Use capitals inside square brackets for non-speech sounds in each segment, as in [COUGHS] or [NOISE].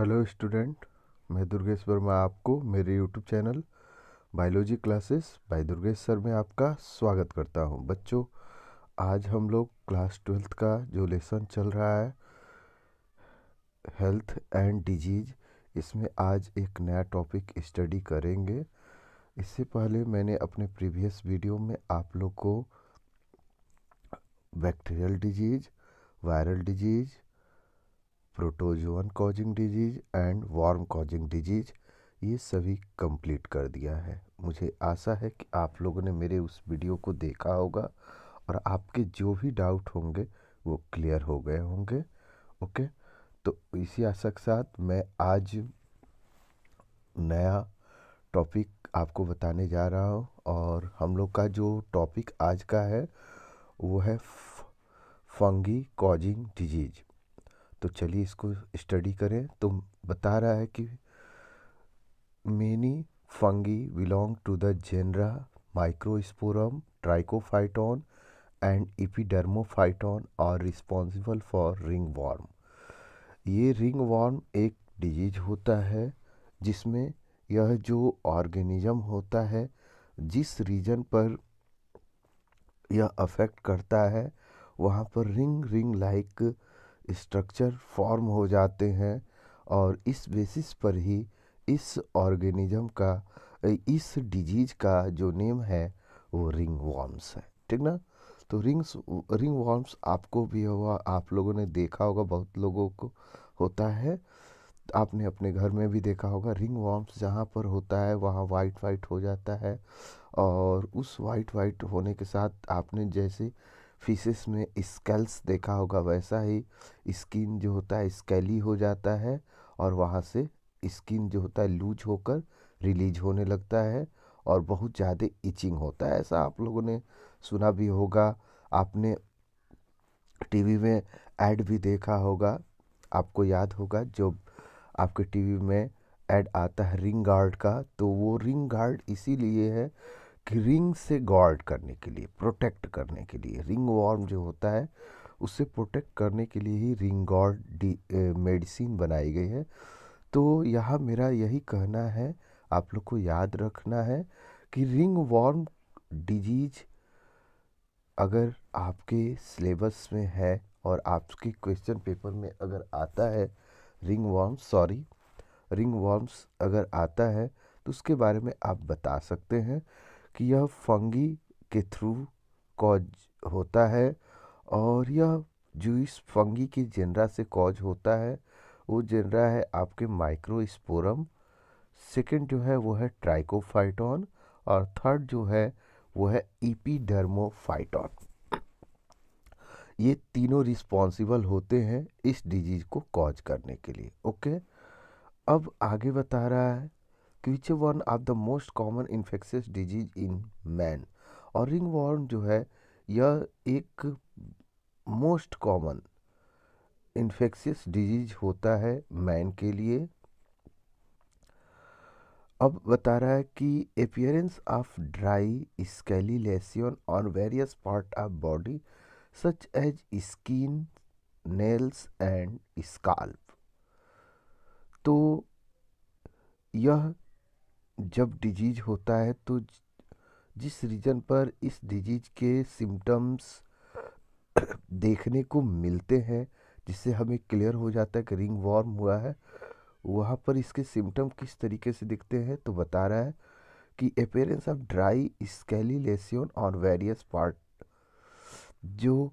Hello student मैं दुर्गेश वर्मा आपको मेरे YouTube channel biology classes by Durgesh sir में आपका स्वागत करता हूं बच्चों आज हम लोग क्लास ट्वेल्थ का जो लेसन चल रहा है हेल्थ एंड डिजीज इसमें आज एक नया टॉपिक स्टडी करेंगे इससे पहले मैंने अपने प्रीवियस वीडियो में आप लोग को bacterial disease viral disease protozoan causing disease and worm causing disease ये सभी कंप्लीट कर दिया है मुझे आशा है कि आप लोगों ने मेरे उस वीडियो को देखा होगा और आपके जो भी डाउट होंगे वो क्लियर हो गए होंगे ओके तो इसी आशा के साथ मैं आज नया टॉपिक आपको बताने जा रहा हूँ और हम लोग का जो टॉपिक आज का है वो है फंगी कॉजिंग डिजीज़ तो चलिए इसको स्टडी करें तो बता रहा है कि many fungi belong to the genera Microsporum Trichophyton and Epidermophyton are responsible for ringworm ये रिंग वार्म एक डिजीज होता है जिसमें यह जो ऑर्गेनिज्म होता है जिस रीजन पर यह अफेक्ट करता है वहाँ पर ring ring like structure form हो जाते हैं और इस बेसिस पर ही इस ऑर्गेनिज्म का इस डिजीज का जो नेम है वो रिंग वॉर्म्स है ठीक ना तो रिंग्स रिंग वॉर्म्स आपको भी होगा आप लोगों ने देखा होगा बहुत लोगों को होता है आपने अपने घर में भी देखा होगा रिंग वॉर्म्स जहाँ पर होता है वहाँ वाइट वाइट हो जाता है और उस वाइट वाइट होने के साथ आपने जैसे फिशेस में स्केल्स देखा होगा वैसा ही स्किन जो होता है स्केली हो जाता है और वहाँ से स्किन जो होता है लूज होकर रिलीज होने लगता है और बहुत ज़्यादा इचिंग होता है ऐसा आप लोगों ने सुना भी होगा आपने टीवी में ऐड भी देखा होगा आपको याद होगा जो आपके टीवी में ऐड आता है रिंग गार्ड का तो वो रिंग गार्ड इसीलिए है कि रिंग से गार्ड करने के लिए प्रोटेक्ट करने के लिए रिंग वॉर्म जो होता है उससे प्रोटेक्ट करने के लिए ही रिंग गार्ड मेडिसिन बनाई गई है तो यहाँ मेरा यही कहना है आप लोग को याद रखना है कि रिंग वॉर्म डिजीज अगर आपके सिलेबस में है और आपके क्वेश्चन पेपर में अगर आता है ringworms sorry ringworms अगर आता है तो उसके बारे में आप बता सकते हैं कि यह फंगी के थ्रू कॉज होता है और यह जो इस फंगी की जेनरा से कॉज होता है वो जेनरा है आपके माइक्रोस्पोरम सेकंड जो है वो है ट्राइकोफाइटॉन और थर्ड जो है वो है ईपीडर्मोफाइटॉन ये तीनों रिस्पॉन्सिबल होते हैं इस डिजीज़ को कॉज करने के लिए ओके अब आगे बता रहा है कीचे worm of the most common infectious disease in man और रिंग वर्म जो है यह एक मोस्ट कॉमन इन्फेक्शियस डिजीज होता है मैन के लिए अब बता रहा है कि appearance of dry scaly lesion on various part of body such as skin nails and scalp तो यह जब डिजीज़ होता है तो जिस रीजन पर इस डिजीज़ के सिम्टम्स [COUGHS] देखने को मिलते हैं जिससे हमें क्लियर हो जाता है कि रिंग वॉर्म हुआ है वहाँ पर इसके सिम्टम किस तरीके से दिखते हैं तो बता रहा है कि appearance of dry scaly lesion और वेरियस पार्ट जो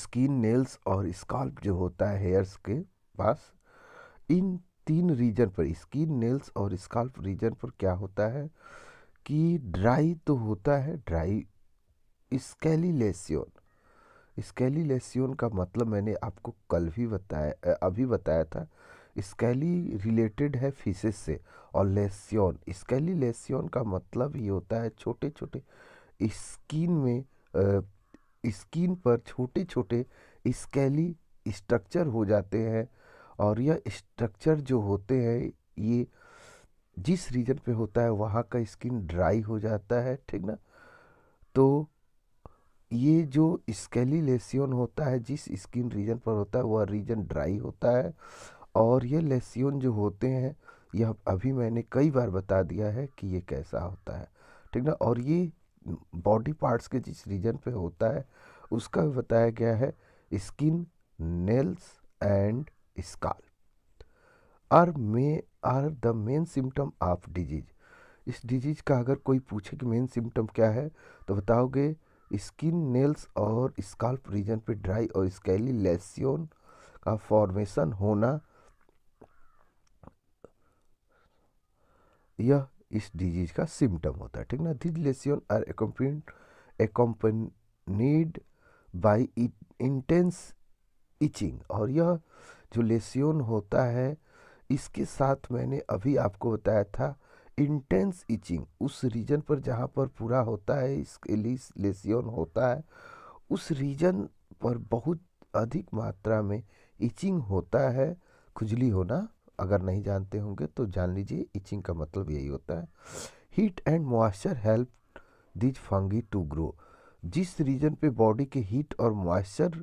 स्किन नेल्स और स्कॉल्प जो होता है हेयर्स के पास इन तीन रीजन पर स्किन नेल्स और स्काल्प रीजन पर क्या होता है कि ड्राई तो होता है ड्राई स्केलीलेसियन स्केलीलेसियन का मतलब मैंने आपको कल भी बताया अभी बताया था स्केली रिलेटेड है फिशेस से और लेसियन स्केली लेस्योन का मतलब ये होता है छोटे छोटे स्किन में स्किन पर छोटे छोटे स्केली स्ट्रक्चर हो जाते हैं और यह स्ट्रक्चर जो होते हैं ये जिस रीजन पे होता है वहाँ का स्किन ड्राई हो जाता है ठीक ना तो ये जो स्केलीलेसियन होता है जिस स्किन रीजन पर होता है वह रीजन ड्राई होता है और ये लेसियन जो होते हैं यह अभी मैंने कई बार बता दिया है कि ये कैसा होता है ठीक ना और ये बॉडी पार्ट्स के जिस रीजन पे होता है उसका भी बताया गया है skin nails and scalp are may are the main symptom of disease इस डिजीज का अगर कोई पूछे कि मेन सिम्टम क्या है तो बताओगे स्किन नेल्स और स्काल्प रीजन पे ड्राई और स्केली लेसियोन का फॉर्मेशन होना यह इस डिजीज का सिम्टम होता है ठीक ना these lesion are accompanied accompanied by intense itching और यह जो लेसियोन होता है इसके साथ मैंने अभी आपको बताया था इंटेंस इचिंग उस रीजन पर जहाँ पर पूरा होता है इसके लिए लेसियोन होता है उस रीजन पर बहुत अधिक मात्रा में इचिंग होता है खुजली होना अगर नहीं जानते होंगे तो जान लीजिए इचिंग का मतलब यही होता है heat and moisture help these fungi to grow जिस रीजन पे बॉडी के हीट और मॉइस्चर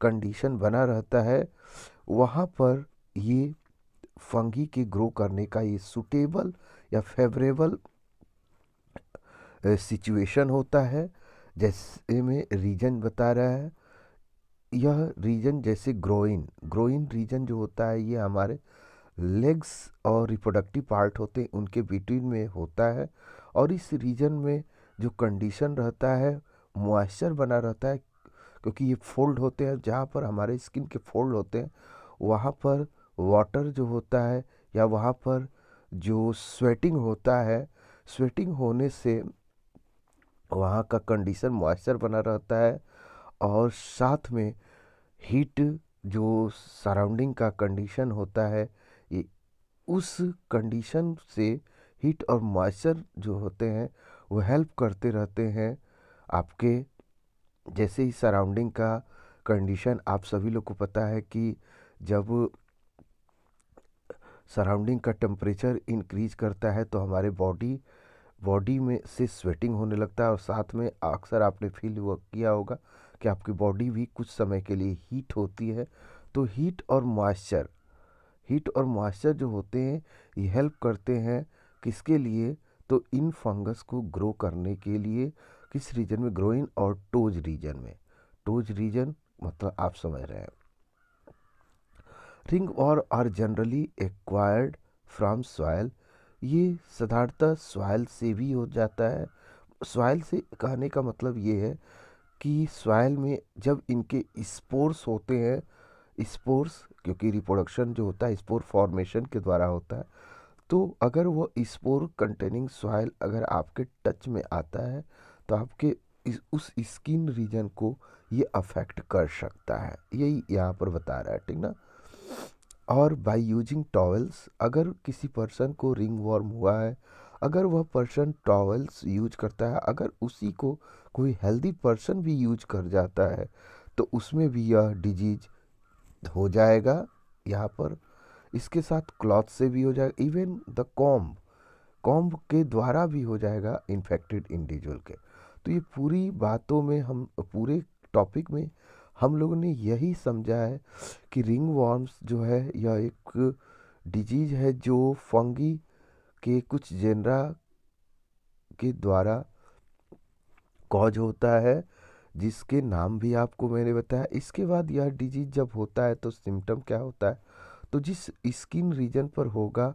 कंडीशन बना रहता है वहाँ पर ये फंगी के ग्रो करने का ये सुटेबल या फेवरेबल सिचुएशन होता है जैसे में रीजन बता रहा है यह रीजन जैसे ग्रोइन ग्रोइन रीजन जो होता है ये हमारे लेग्स और रिप्रोडक्टिव पार्ट होते हैं उनके बिटवीन में होता है और इस रीजन में जो कंडीशन रहता है मॉइस्चर बना रहता है क्योंकि ये फोल्ड होते हैं जहाँ पर हमारे स्किन के फोल्ड होते हैं वहाँ पर वाटर जो होता है या वहाँ पर जो स्वेटिंग होता है स्वेटिंग होने से वहाँ का कंडीशन मॉइस्चर बना रहता है और साथ में हीट जो सराउंडिंग का कंडीशन होता है ये उस कंडीशन से हीट और मॉइस्चर जो होते हैं वो हेल्प करते रहते हैं आपके जैसे ही सराउंडिंग का कंडीशन आप सभी लोग को पता है कि जब सराउंडिंग का टेम्परेचर इंक्रीज करता है तो हमारे बॉडी बॉडी में से स्वेटिंग होने लगता है और साथ में अक्सर आपने फील हुआ किया होगा कि आपकी बॉडी भी कुछ समय के लिए हीट होती है तो हीट और मॉइस्चर हीट और मॉइस्चर जो होते हैं ये हेल्प करते हैं किसके लिए तो इन फंगस को ग्रो करने के लिए किस रीजन में ग्रोइन और टोज रीजन में टोज रीजन मतलब आप समझ रहे हैं रिंग और are generally acquired from soil ये साधारणतः सॉयल से भी हो जाता है सॉयल से कहने का मतलब ये है कि सॉयल में जब इनके स्पोर्स होते हैं स्पोर्स क्योंकि रिप्रोडक्शन जो होता है स्पोर फॉर्मेशन के द्वारा होता है तो अगर वो स्पोर कंटेनिंग सॉयल अगर आपके टच में आता है तो आपके इस उस स्किन रीजन को ये अफेक्ट कर सकता है यही यहाँ पर बता रहा है ठीक ना और बाय यूजिंग टॉवल्स अगर किसी पर्सन को रिंग वॉर्म हुआ है अगर वह पर्सन टॉवल्स यूज करता है अगर उसी को कोई हेल्दी पर्सन भी यूज कर जाता है तो उसमें भी यह डिजीज हो जाएगा यहाँ पर इसके साथ क्लॉथ से भी हो जाएगा इवन द कॉम्ब कॉम्ब के द्वारा भी हो जाएगा इन्फेक्टेड इंडिविजुअल के तो ये पूरी बातों में हम पूरे टॉपिक में हम लोगों ने यही समझा है कि रिंग वॉर्म्स जो है यह एक डिजीज़ है जो फंगी के कुछ जेनरा के द्वारा कॉज होता है जिसके नाम भी आपको मैंने बताया इसके बाद यह डिजीज़ जब होता है तो सिम्टम क्या होता है तो जिस स्किन रीजन पर होगा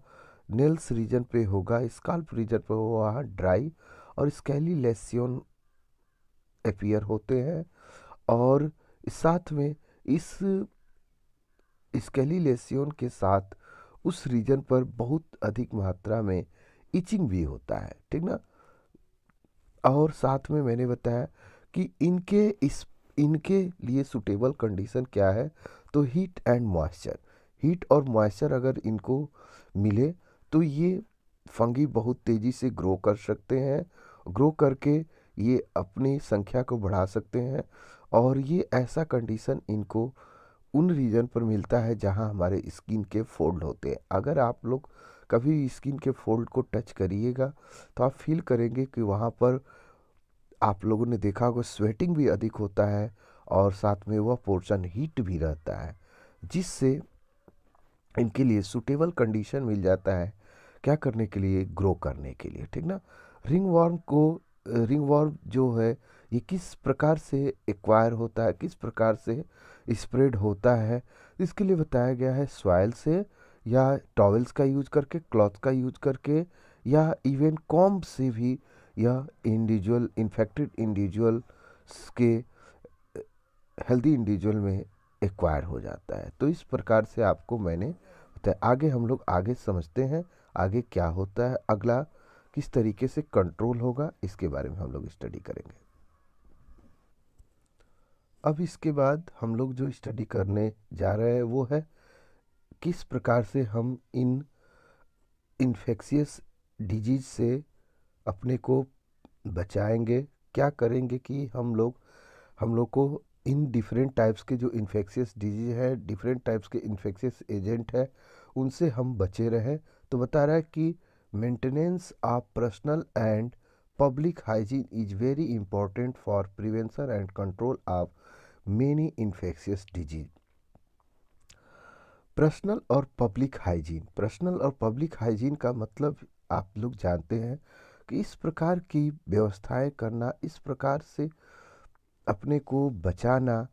नेल्स रीजन पे होगा स्काल्प रीजन पर होगा ड्राई और स्केली लेसियन अपियर होते हैं और साथ में इस स्केलीलेसियन के साथ उस रीजन पर बहुत अधिक मात्रा में इचिंग भी होता है ठीक ना और साथ में मैंने बताया कि इनके इस इनके लिए सुटेबल कंडीशन क्या है तो हीट एंड मॉइस्चर हीट और मॉइस्चर अगर इनको मिले तो ये फंगी बहुत तेज़ी से ग्रो कर सकते हैं ग्रो करके ये अपनी संख्या को बढ़ा सकते हैं और ये ऐसा कंडीशन इनको उन रीजन पर मिलता है जहां हमारे स्किन के फोल्ड होते हैं अगर आप लोग कभी स्किन के फोल्ड को टच करिएगा तो आप फील करेंगे कि वहाँ पर आप लोगों ने देखा होगा स्वेटिंग भी अधिक होता है और साथ में वह पोर्शन हीट भी रहता है जिससे इनके लिए सुटेबल कंडीशन मिल जाता है क्या करने के लिए ग्रो करने के लिए ठीक ना रिंग वॉर्म को रिंग वॉर्म जो है ये किस प्रकार से एक्वायर होता है किस प्रकार से स्प्रेड होता है इसके लिए बताया गया है सॉयल से या टॉवेल्स का यूज करके क्लॉथ का यूज करके या इवन कॉम्ब से भी यह इंडिविजुअल इन्फेक्टेड इंडिविजुअल के हेल्दी इंडिविजुअल में एक्वायर हो जाता है तो इस प्रकार से आपको मैंने बताया आगे हम लोग आगे समझते हैं आगे क्या होता है अगला किस तरीके से कंट्रोल होगा इसके बारे में हम लोग स्टडी करेंगे अब इसके बाद हम लोग जो स्टडी करने जा रहे हैं वो है किस प्रकार से हम इन इन्फेक्शियस डिजीज से अपने को बचाएंगे क्या करेंगे कि हम लोग हम लोग को इन डिफरेंट टाइप्स के जो इन्फेक्शियस डिजीज है डिफरेंट टाइप्स के इन्फेक्शियस एजेंट है उनसे हम बचे रहें तो बता रहा है कि maintenance of personal and public hygiene is very important for prevention and control of many infectious disease personal और पब्लिक हाइजीन पर्सनल और पब्लिक हाइजीन का मतलब आप लोग जानते हैं कि इस प्रकार की व्यवस्थाएं करना इस प्रकार से अपने को बचाना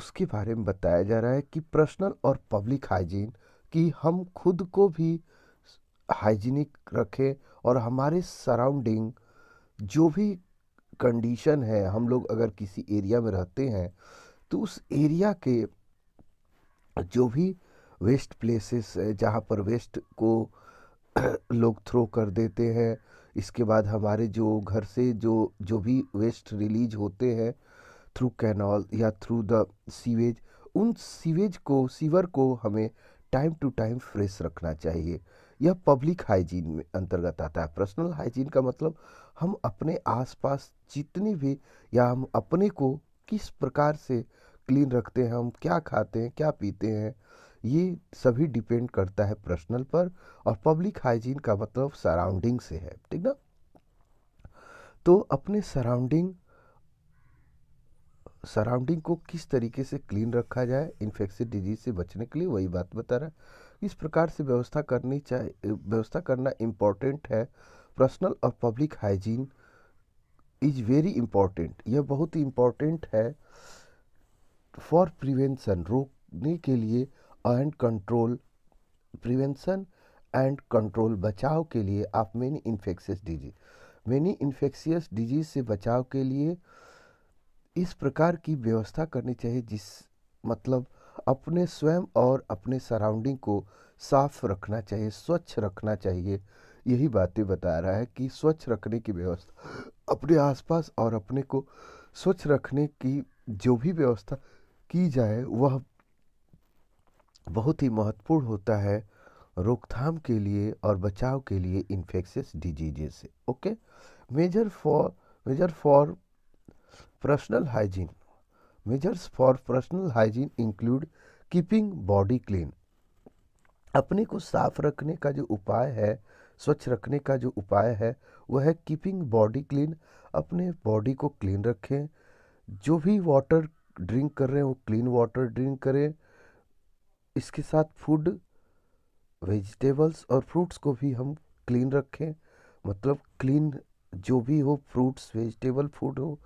उसके बारे में बताया जा रहा है कि पर्सनल और पब्लिक हाइजीन कि हम खुद को भी हाइजीनिक रखें और हमारे सराउंडिंग जो भी कंडीशन है हम लोग अगर किसी एरिया में रहते हैं तो उस एरिया के जो भी वेस्ट प्लेसेस है जहाँ पर वेस्ट को [CLEARS THROAT] लोग थ्रो कर देते हैं इसके बाद हमारे जो घर से जो जो भी वेस्ट रिलीज होते हैं थ्रू कैनॉल या थ्रू द सीवेज उन सीवेज को सीवर को हमें टाइम टू टाइम फ्रेश रखना चाहिए यह पब्लिक हाइजीन में अंतर्गत आता है पर्सनल हाइजीन का मतलब हम अपने आसपास जितनी भी या हम अपने को किस प्रकार से क्लीन रखते हैं हम क्या खाते हैं क्या पीते हैं ये सभी डिपेंड करता है पर्सनल पर और पब्लिक हाइजीन का मतलब सराउंडिंग से है ठीक ना तो अपने सराउंडिंग सराउंडिंग को किस तरीके से क्लीन रखा जाए इन्फेक्शन डिजीज से बचने के लिए वही बात बता रहा है इस प्रकार से व्यवस्था करनी चाहिए व्यवस्था करना इम्पॉर्टेंट है पर्सनल और public hygiene is very important यह बहुत ही इम्पॉर्टेंट है फॉर प्रिवेंशन रोकने के लिए and control prevention and control बचाव के लिए आप many infectious disease many infectious disease से बचाव के लिए इस प्रकार की व्यवस्था करनी चाहिए जिस मतलब अपने स्वयं और अपने सराउंडिंग को साफ रखना चाहिए स्वच्छ रखना चाहिए यही बातें बता रहा है कि स्वच्छ रखने की व्यवस्था अपने आसपास और अपने को स्वच्छ रखने की जो भी व्यवस्था की जाए वह बहुत ही महत्वपूर्ण होता है रोकथाम के लिए और बचाव के लिए इन्फेक्शियस डिजीजे से okay measure for measure for Personal hygiene. Measures for personal hygiene include keeping body clean. अपने को साफ रखने का जो उपाय है स्वच्छ रखने का जो उपाय है वह है कीपिंग बॉडी क्लीन अपने बॉडी को क्लीन रखें जो भी वाटर ड्रिंक कर रहे हैं वो क्लीन वाटर ड्रिंक करें इसके साथ फूड वेजिटेबल्स और फ्रूट्स को भी हम क्लीन रखें मतलब क्लीन जो भी हो फ्रूट्स वेजिटेबल फूड हो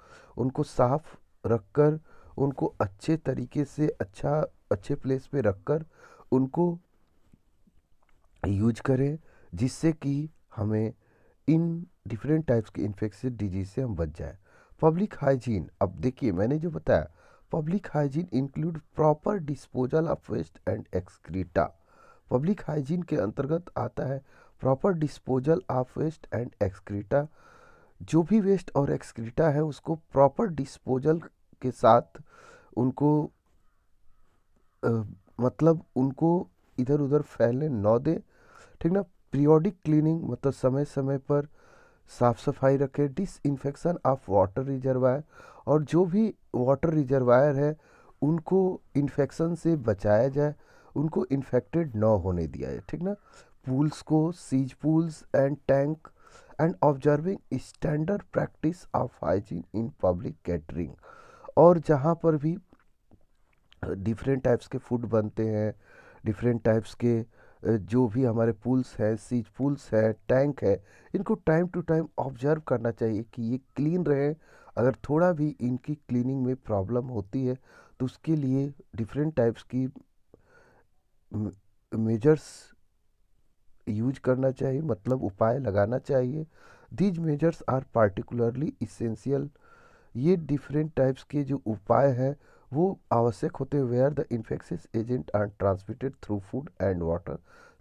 उनको साफ रख कर उनको अच्छे तरीके से अच्छा अच्छे प्लेस पे रख कर उनको यूज करें जिससे कि हमें इन डिफरेंट टाइप्स के इन्फेक्शन डिजीज से हम बच जाए पब्लिक हाइजीन अब देखिए मैंने जो बताया public hygiene include proper disposal of waste and excreta public hygiene के अंतर्गत आता है proper disposal of waste and excreta जो भी वेस्ट और एक्सक्रीटा है उसको प्रॉपर डिस्पोजल के साथ उनको आ, मतलब उनको इधर उधर फैलने न दें ठीक ना पीरियोडिक क्लीनिंग मतलब समय समय पर साफ़ सफाई रखें डिसइनफेक्शन ऑफ वाटर रिजर्वायर और जो भी वाटर रिजर्वायर है उनको इन्फेक्शन से बचाया जाए उनको इन्फेक्टेड ना होने दिया जाए ठीक ना पूल्स को सीज pools and tank and observing standard practice of hygiene in public catering और जहाँ पर भी डिफरेंट टाइप्स के फूड बनते हैं डिफरेंट टाइप्स के जो भी हमारे पुल्स हैं सीज पुल्स हैं टैंक है इनको टाइम टू टाइम ऑब्जर्व करना चाहिए कि ये क्लीन रहे अगर थोड़ा भी इनकी क्लीनिंग में प्रॉब्लम होती है तो उसके लिए डिफरेंट टाइप्स की मेजर्स यूज करना चाहिए मतलब उपाय लगाना चाहिए these measures are particularly essential ये डिफरेंट टाइप्स के जो उपाय हैं वो आवश्यक होते हुए are the infectious agent are transmitted through food and water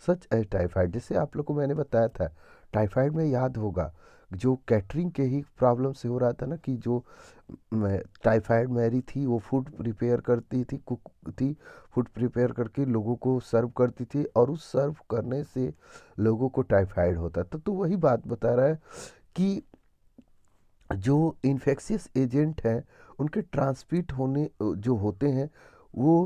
such as typhoid जैसे आप लोग को मैंने बताया था टाइफाइड में याद होगा जो कैटरिंग के ही प्रॉब्लम से हो रहा था ना कि जो टाइफाइड मैरी थी वो फूड प्रिपेयर करती थी कुक थी फूड प्रिपेयर करके लोगों को सर्व करती थी और उस सर्व करने से लोगों को टाइफाइड होता था तो वही बात बता रहा है कि जो इन्फेक्शियस एजेंट हैं उनके ट्रांसमिट होने जो होते हैं वो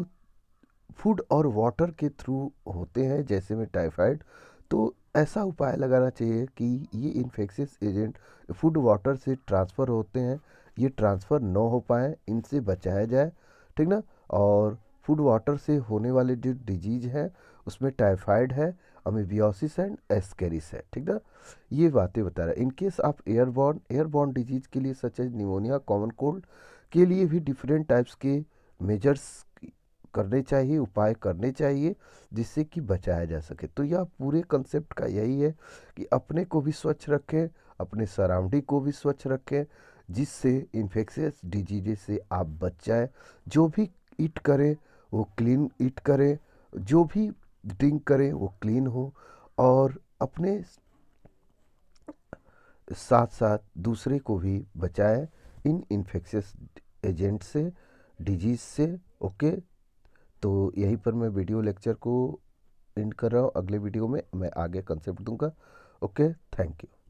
फूड और वाटर के थ्रू होते हैं जैसे में टाइफाइड तो ऐसा उपाय लगाना चाहिए कि ये इन्फेक्शियस एजेंट फूड वाटर से ट्रांसफ़र होते हैं ये ट्रांसफ़र न हो पाए इनसे बचाया जाए ठीक ना और फूड वाटर से होने वाले जो डिजीज़ है उसमें टाइफाइड है अमीबियोसिस एंड एस्केरिस है ठीक ना ये बातें बता रहा है इनकेस आप एयरबॉर्न एयरबॉर्न डिजीज़ के लिए such as pneumonia common cold के लिए भी डिफरेंट टाइप्स के मेजर्स करने चाहिए उपाय करने चाहिए जिससे कि बचाया जा सके तो यह पूरे कंसेप्ट का यही है कि अपने को भी स्वच्छ रखें अपने सराउंडिंग को भी स्वच्छ रखें जिससे इन्फेक्शियस डिजीजे से आप बच जाए जो भी ईट करें वो क्लीन ईट करें जो भी ड्रिंक करें वो क्लीन हो और अपने साथ साथ दूसरे को भी बचाए इन इन्फेक्शियस एजेंट से डिजीज से ओके तो यहीं पर मैं वीडियो लेक्चर को एंड कर रहा हूँ अगले वीडियो में मैं आगे कंसेप्ट दूंगा ओके थैंक यू